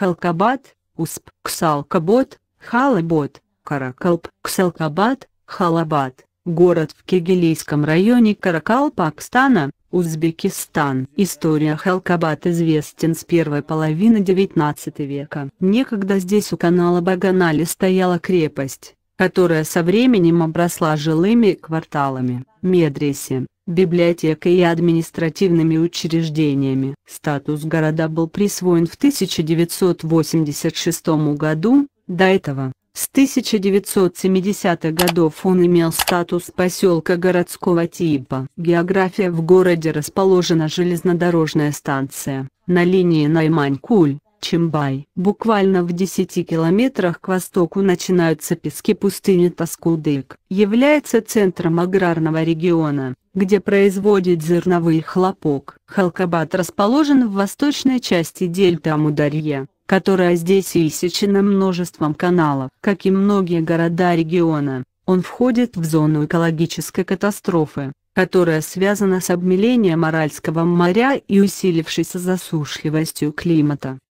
Халкабат, Усп, Ксалкабот, Халабот, Каракалп, Ксалкабат, Халабат город в Кегелийском районе Каракалпакстана, Узбекистан. История Халкабат известен с первой половины XIX века. Некогда здесь у канала Баганали стояла крепость, которая со временем обросла жилыми кварталами. Медреси, библиотекой и административными учреждениями. Статус города был присвоен в 1986 году, до этого, с 1970-х годов он имел статус поселка городского типа. География в городе расположена железнодорожная станция, на линии Наймань-Куль. Чимбай. Буквально в 10 километрах к востоку начинаются пески пустыни Таскудык. Является центром аграрного региона где производит зерновый хлопок. Халкабад расположен в восточной части дельты Амударья, которая здесь иссечена множеством каналов. Как и многие города региона, он входит в зону экологической катастрофы, которая связана с обмелением Аральского моря и усилившейся засушливостью климата.